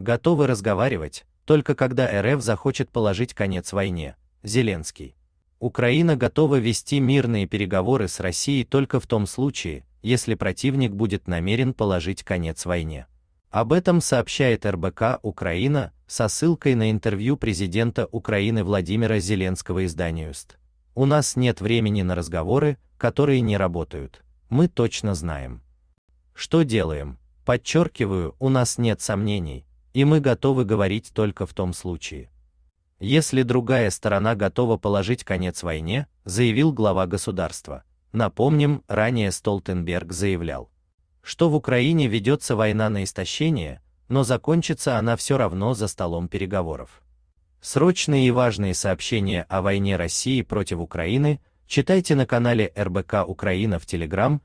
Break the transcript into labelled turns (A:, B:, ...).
A: Готовы разговаривать, только когда РФ захочет положить конец войне. Зеленский. Украина готова вести мирные переговоры с Россией только в том случае, если противник будет намерен положить конец войне. Об этом сообщает РБК Украина со ссылкой на интервью президента Украины Владимира Зеленского изданию СТ. У нас нет времени на разговоры, которые не работают. Мы точно знаем. Что делаем? Подчеркиваю, у нас нет сомнений, и мы готовы говорить только в том случае, если другая сторона готова положить конец войне, заявил глава государства. Напомним, ранее Столтенберг заявлял, что в Украине ведется война на истощение, но закончится она все равно за столом переговоров. Срочные и важные сообщения о войне России против Украины читайте на канале РБК Украина в Телеграм